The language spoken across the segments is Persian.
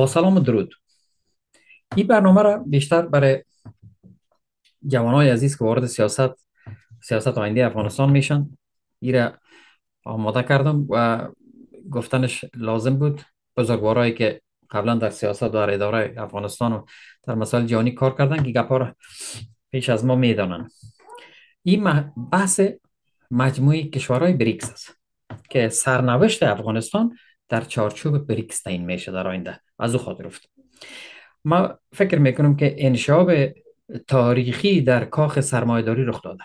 با سلام و درود این برنامه را بیشتر برای جوانای عزیز که وارد سیاست سیاست آینده افغانستان میشن این را آماده کردم و گفتنش لازم بود بزرگوارایی که قبلا در سیاست در اداره افغانستان و در مسائل جهانی کار کردن که گپا پیش از ما میدانن این بحث مجموعی کشورهای بریکس است که سرنوشت افغانستان در چارچوب بریکس تعیین میشه در آینده از او خاطر رفت ما فکر میکنم که انشاب تاریخی در کاخ سرمایداری رخ داده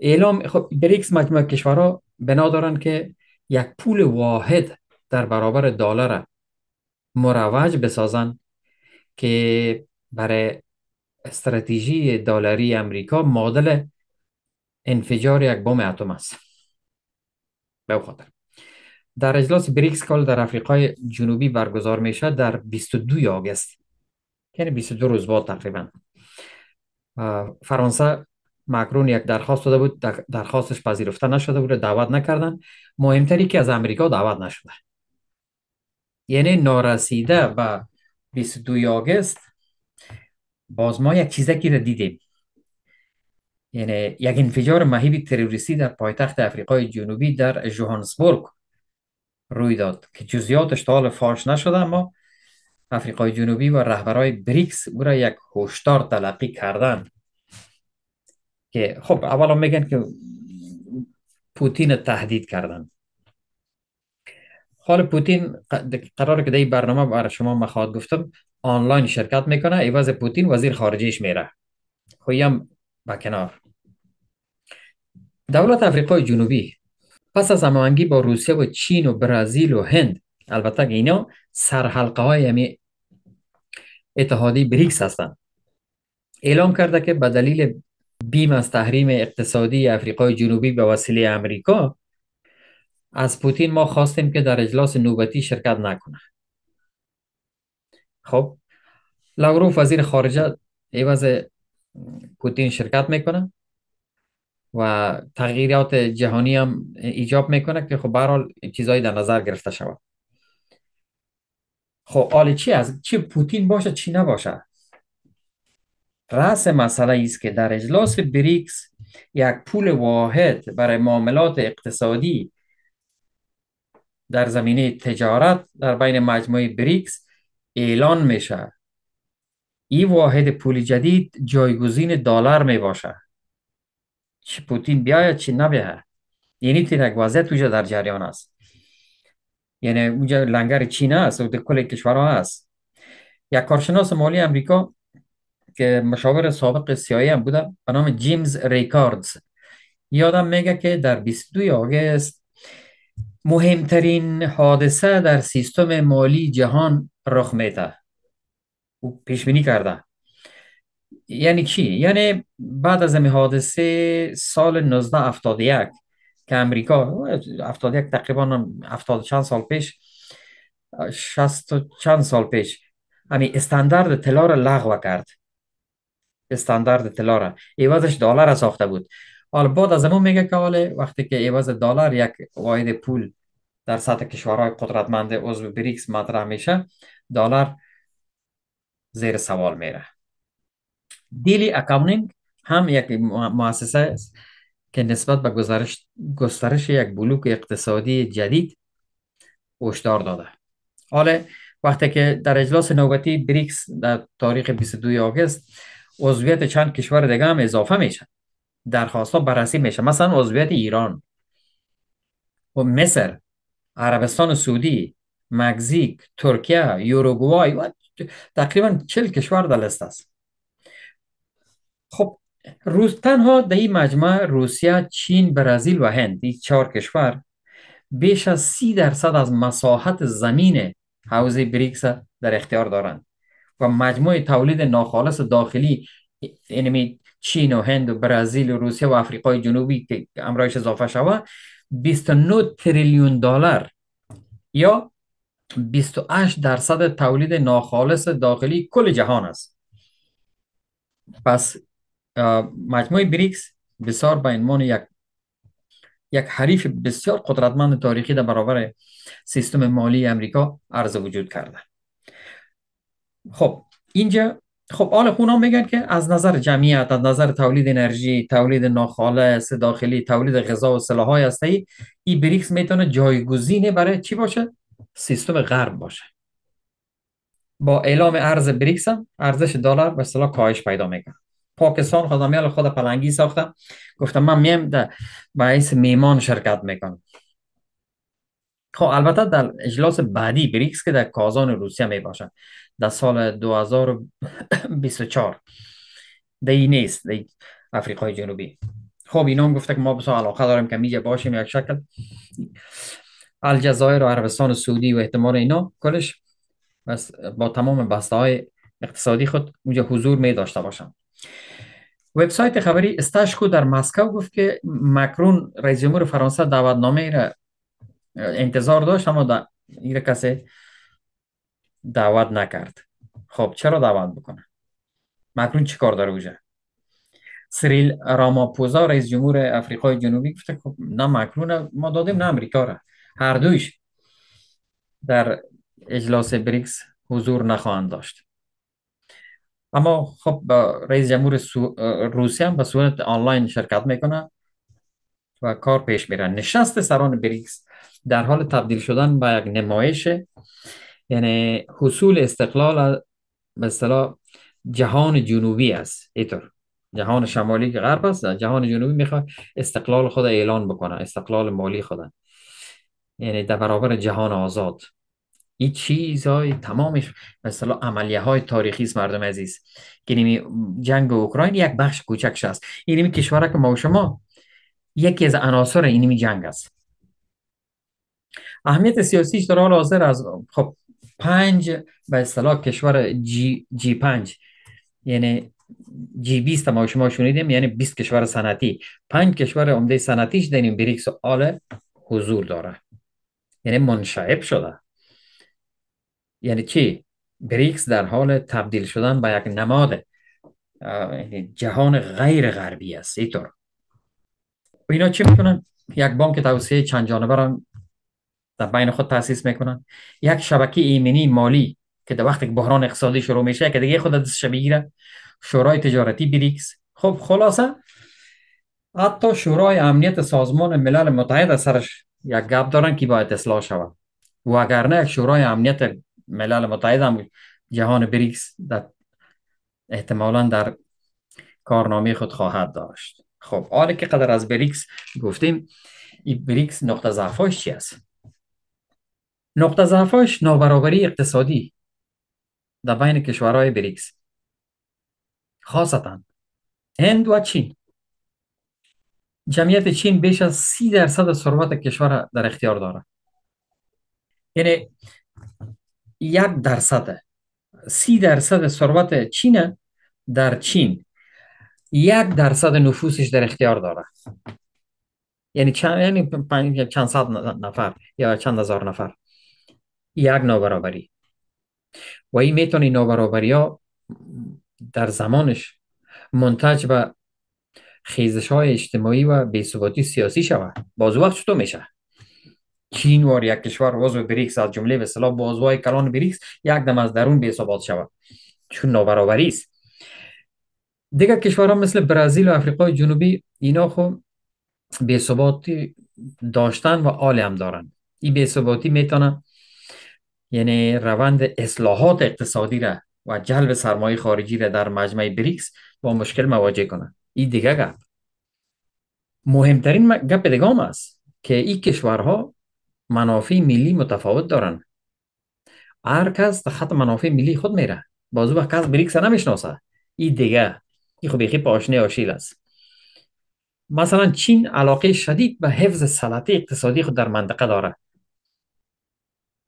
اعلام خب بریکس مجموع کشورها بنا دارن که یک پول واحد در برابر دلار مروج بسازن که برای استراتژی دلاری امریکا مدل انفجار یک بم اتم است به خاطر در اجلاس بریکس کال در افریقای جنوبی برگزار میشه در 22 آگست یعنی 22 روز بعد تقریبا فرانسه مکرون یک درخواست داده بود درخواستش پذیرفته نشده بود دعوت نکردن مهمتری که از امریکا دعوت نشده یعنی نارسیده و 22 آگست باز ما یک چیزکی را دیدیم یعنی یک انفجار مهیب تروریستی در پایتخت افریقای جنوبی در جوهانسبورگ روی داد که جزیاتش تا حال فاش نشده اما افریقای جنوبی و رهبرای بریکس او را یک هشدار تلقی کردن که خب اولا میگن که پوتین تهدید کردن حال پوتین قراره که در این برنامه برای شما مخواد گفتم آنلاین شرکت میکنه ایواز پوتین وزیر خارجیش میره خویم خب، به کنار دولت افریقای جنوبی پس از هماهنگی با روسیه و چین و برزیل و هند البته اینا سرحلقه های یعنی اتحادی بریکس هستند اعلام کرده که به دلیل بیم از تحریم اقتصادی افریقای جنوبی به وسیله امریکا از پوتین ما خواستیم که در اجلاس نوبتی شرکت نکنه خب لاوروف وزیر خارجه ایواز پوتین شرکت میکنه و تغییرات جهانی هم ایجاب میکنه که خب برحال چیزهایی در نظر گرفته شود خب آلی چی از چی پوتین باشه چی نباشه رأس مسئله است که در اجلاس بریکس یک پول واحد برای معاملات اقتصادی در زمینه تجارت در بین مجموعه بریکس اعلان میشه این واحد پول جدید جایگزین دلار می باشه چه پوتین بیاید چه نبیه، یعنی تینک وضعیت اوجا در جریان است یعنی اوجا لنگر چین است و در کل کشورها است یک کارشناس مالی امریکا که مشاور سابق سیایی هم بوده به نام جیمز ریکاردز یادم میگه که در 22 آگست مهمترین حادثه در سیستم مالی جهان رخ میده او پیش بینی کرده یعنی چی؟ یعنی بعد از امی حادثه سال 1971 که امریکا 71 تقریبا 70 چند سال پیش 60 چند سال پیش امی استاندارد طلا را لغو کرد استاندارد طلا را ایوازش دلار ساخته بود حالا بعد از امون میگه که حالا وقتی که ایواز دلار یک واحد پول در سطح کشورهای قدرتمند عضو بریکس مطرح میشه دلار زیر سوال میره دیلی اکاونینگ هم یک مؤسسه است که نسبت به گزارش گسترش یک بلوک اقتصادی جدید هشدار داده حالا وقتی که در اجلاس نوبتی بریکس در تاریخ 22 آگست عضویت چند کشور دیگه هم اضافه میشه درخواست ها بررسی میشه مثلا عضویت ایران و خب مصر عربستان سعودی مکزیک ترکیه یوروگوای و تقریبا 40 کشور در لست است خب روز تنها در این مجمع روسیه، چین، برزیل و هند این چهار کشور بیش از سی درصد از مساحت زمین حوزه بریکس در اختیار دارند و مجموع تولید ناخالص داخلی اینمی چین و هند و برزیل و روسیه و افریقای جنوبی که امرایش اضافه شود 29 تریلیون دلار یا 28 درصد تولید ناخالص داخلی کل جهان است پس مجموعه بریکس بسیار به عنوان یک یک حریف بسیار قدرتمند تاریخی در برابر سیستم مالی امریکا عرض وجود کرده خب اینجا خب آل خونا میگن که از نظر جمعیت از نظر تولید انرژی تولید ناخالص داخلی تولید غذا و های هستی ای بریکس میتونه جایگزینه برای چی باشه سیستم غرب باشه با اعلام ارز بریکس هم ارزش دلار به اصطلاح کاهش پیدا میکنه پاکستان خود خود پلنگی ساختم گفتم من میم در باعث میمان شرکت میکنم خب البته در اجلاس بعدی بریکس که در کازان روسیه می در سال 2024 دی نیست دی افریقای جنوبی خب اینا هم گفته که ما بسا علاقه داریم که میجه باشیم یک شکل الجزایر و عربستان و سعودی و احتمال اینا کلش بس با تمام بسته های اقتصادی خود اونجا حضور می داشته باشند وبسایت خبری استاشکو در مسکو گفت که مکرون رئیس جمهور فرانسه دعوتنامه را انتظار داشت اما دا این کسی دعوت نکرد خب چرا دعوت بکنه مکرون چی کار داره اوجه سریل راماپوزا رئیس جمهور افریقای جنوبی گفته خب نه مکرون ما دادیم نه امریکا را هر دویش در اجلاس بریکس حضور نخواهند داشت اما خب رئیس جمهور سو... روسیه هم به صورت آنلاین شرکت میکنه و کار پیش میره نشست سران بریکس در حال تبدیل شدن به یک نمایش یعنی حصول استقلال به جهان جنوبی است ایتر جهان شمالی که غرب است جهان جنوبی میخواد استقلال خود اعلان بکنه استقلال مالی خود یعنی در برابر جهان آزاد این چیزهای تمامش مثلا عملیه های تاریخی است مردم عزیز که نیمی یعنی جنگ اوکراین یک بخش کوچک است یعنی این نیمی کشور که ما و شما یکی از عناصر این نیمی جنگ است اهمیت سیاسیش در حال حاضر از خب پنج به اصطلاح کشور جی, جی پنج یعنی جی 20 ما شما شنیدیم یعنی 20 کشور صنعتی پنج کشور عمده صنعتیش در این بریکس آل حضور داره یعنی منشعب شده یعنی چی بریکس در حال تبدیل شدن به یک نماد یعنی جهان غیر غربی است اینطور خب اینا چی میکنن یک بانک توسعه چند جانبه را در بین خود تاسیس میکنن یک شبکه ایمنی مالی که در وقتی بحران اقتصادی شروع میشه که دیگه خود دستش بگیره شورای تجارتی بریکس خب خلاصه حتی شورای امنیت سازمان ملل متحد سرش یک گپ دارن که باید اصلاح شود و اگر نه یک شورای امنیت ملل متحد هم جهان بریکس در احتمالا در کارنامه خود خواهد داشت خب آره که قدر از بریکس گفتیم این بریکس نقطه ضعفش چی است نقطه ضعفش نابرابری اقتصادی در بین کشورهای بریکس خاصتا هند و چین جمعیت چین بیش از سی درصد سروت کشور در اختیار داره یعنی یک درصد سی درصد ثروت چین در چین یک درصد نفوسش در اختیار داره یعنی چند یعنی, یعنی چند صد نفر یا چند هزار نفر یک نابرابری و این میتونی نابرابری ها در زمانش منتج به خیزش های اجتماعی و بیثباتی سیاسی شود باز وقت چطور میشه چین وار یک کشور و بریکس از جمله به صلاح بازوهای کلان بریکس یک دم از درون به شود چون نابرابری است دیگر کشورها مثل برزیل و افریقای جنوبی اینا خو خب به داشتن و عالی هم دارند این به ثباتی میتونه یعنی روند اصلاحات اقتصادی را و جلب سرمایه خارجی را در مجمع بریکس با مشکل مواجه کنه این دیگه گپ مهمترین گپ دیگه است که این کشورها منافع ملی متفاوت دارن هر کس خط منافع ملی خود میره بازو به کس بریکس نمیشناسه این دیگه این خب بخی پاشنه آشیل است مثلا چین علاقه شدید به حفظ سلطه اقتصادی خود در منطقه داره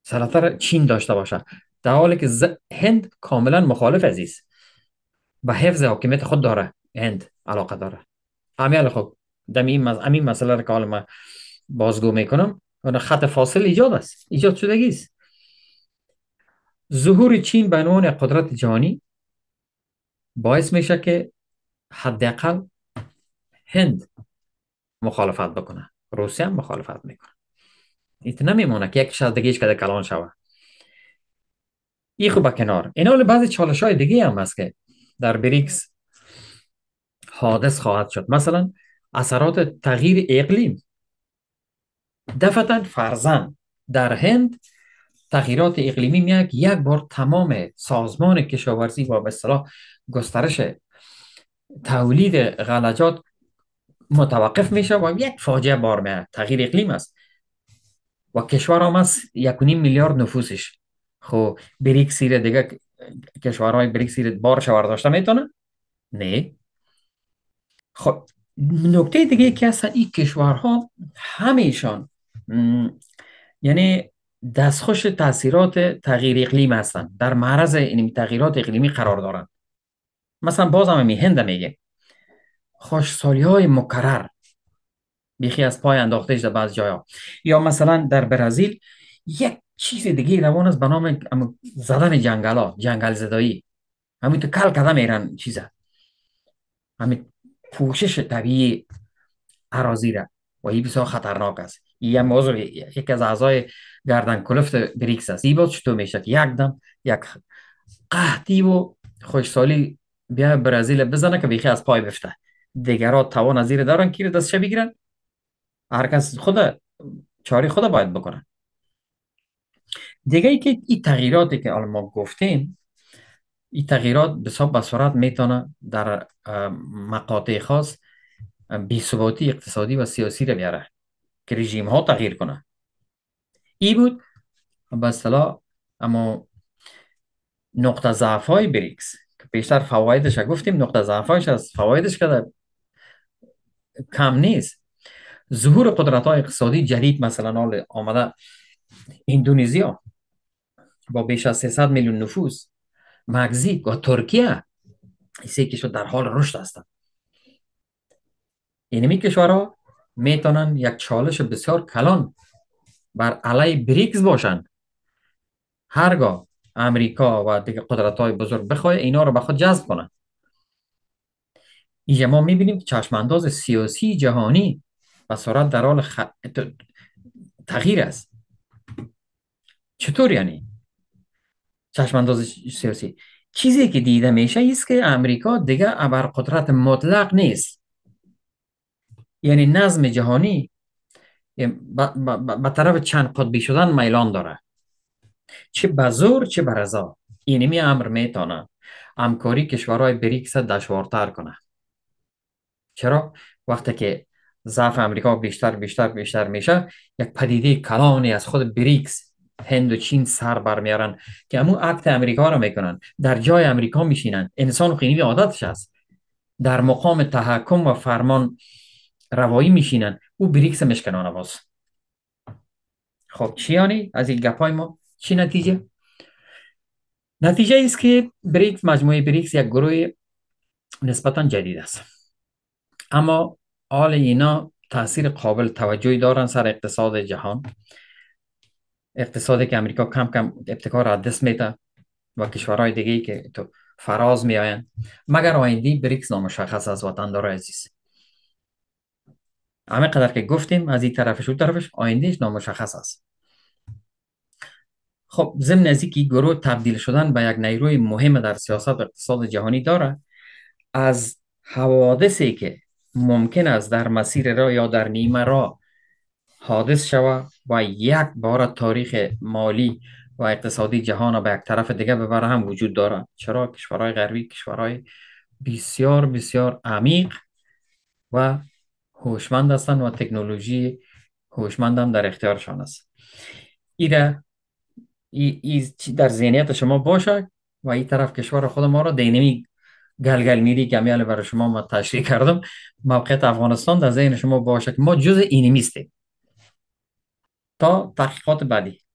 سلطه را چین داشته باشه در حالی که هند کاملا مخالف عزیز به حفظ حاکمیت خود داره هند علاقه داره همین خب دمی این, مز... این مسئله را که حال من بازگو میکنم آره، خط فاصل ایجاد است ایجاد شدگی است ظهور چین به عنوان قدرت جهانی باعث میشه که حداقل هند مخالفت بکنه روسیه هم مخالفت میکنه ایت نمیمونه که یک دیگه ایش کده کلان شوه ای خوب کنار این حال بعضی چالش های دیگه هم هست که در بریکس حادث خواهد شد مثلا اثرات تغییر اقلیم دفتا فرزن در هند تغییرات اقلیمی میاد یک بار تمام سازمان کشاورزی و به صلاح گسترش تولید غلجات متوقف میشه و یک فاجعه بار میاد تغییر اقلیم است و کشور هم از میلیارد نفوسش خب بریک سیر دیگه کشورهای بریک سیر بار شوار داشته میتونه نه خب نکته دیگه که اصلا این کشورها همیشان یعنی دستخوش تاثیرات تغییر اقلیم هستن در معرض این یعنی تغییرات اقلیمی قرار دارن مثلا باز هم هند میگه سالی های مکرر بیخی از پای انداختهش در بعض ها یا مثلا در برزیل یک چیز دیگه روان است به نام زدن جنگلا جنگل زدایی همین تو کل قدم ایران چیزه همین پوشش طبیعی عراضی را و این بسیار خطرناک است یه موضوع یکی از اعضای گردن کلفت بریکس است ای باز چطور میشد یک دم یک قهدی و خوشسالی بیا برزیل بزنه که بیخی از پای بفته دیگرها توان از زیر دارن دست دستش بگیرن هر کس خود چاری خود باید بکنن دیگه ای که این تغییراتی که ما گفتیم این تغییرات بسیار به سرعت میتونه در مقاطع خاص بی‌ثباتی اقتصادی و سیاسی رو بیاره که رژیم ها تغییر کنه ای بود به اما نقطه ضعف های بریکس که پیشتر فوایدش گفتیم نقطه ضعف از فوایدش که کم نیست ظهور قدرت های اقتصادی جدید مثلا حال آمده اندونزیا با بیش از 300 میلیون نفوس مکزیک و ترکیه این سه کشور در حال رشد هستند یعنی می کشورها میتونن یک چالش بسیار کلان بر علی بریکس باشن هرگاه امریکا و دیگه قدرت های بزرگ بخواه اینا رو به خود جذب کنن اینجا ما میبینیم که چشمانداز سیاسی جهانی و سرعت در حال تغییر است چطور یعنی چشمانداز سیاسی چیزی که دیده میشه است که امریکا دیگه ابر قدرت مطلق نیست یعنی نظم جهانی به طرف چند قطبی شدن میلان داره چه به چه به رضا یعنی می امر میتانه همکاری کشورهای بریکس دشوارتر کنه چرا وقتی که ضعف امریکا بیشتر بیشتر بیشتر میشه یک پدیده کلانی از خود بریکس هند و چین سر برمیارن که امو عکت امریکا رو میکنن در جای امریکا میشینن انسان خیلی عادتش است در مقام تحکم و فرمان روایی میشینن او بریکس مشکنان باز خب چیانی از این گپای ما چی نتیجه نتیجه است که بریکس مجموعه بریکس یک گروه نسبتا جدید است اما آل اینا تاثیر قابل توجهی دارن سر اقتصاد جهان اقتصادی که امریکا کم کم ابتکار را دست میده و کشورهای دیگه که تو فراز آین. مگر آیندی بریکس نامشخص از وطن داره عزیز همه قدر که گفتیم از این طرفش و طرفش آیندهش نامشخص است خب ضمن از که گروه تبدیل شدن به یک نیروی مهم در سیاست اقتصاد جهانی داره از حوادثی که ممکن است در مسیر را یا در نیمه را حادث شود و یک بار تاریخ مالی و اقتصادی جهان را به یک طرف دیگه ببره هم وجود دارد چرا کشورهای غربی کشورهای بسیار بسیار عمیق و هوشمند هستند و تکنولوژی هوشمند هم در اختیارشان است ایره ای, ای در ذهنیت شما باشه و این طرف کشور خود ما را دینمی گلگل میری که میاله برای شما ما تشریح کردم موقعیت افغانستان در ذهن شما باشه که ما جز اینمی تا تحقیقات بعدی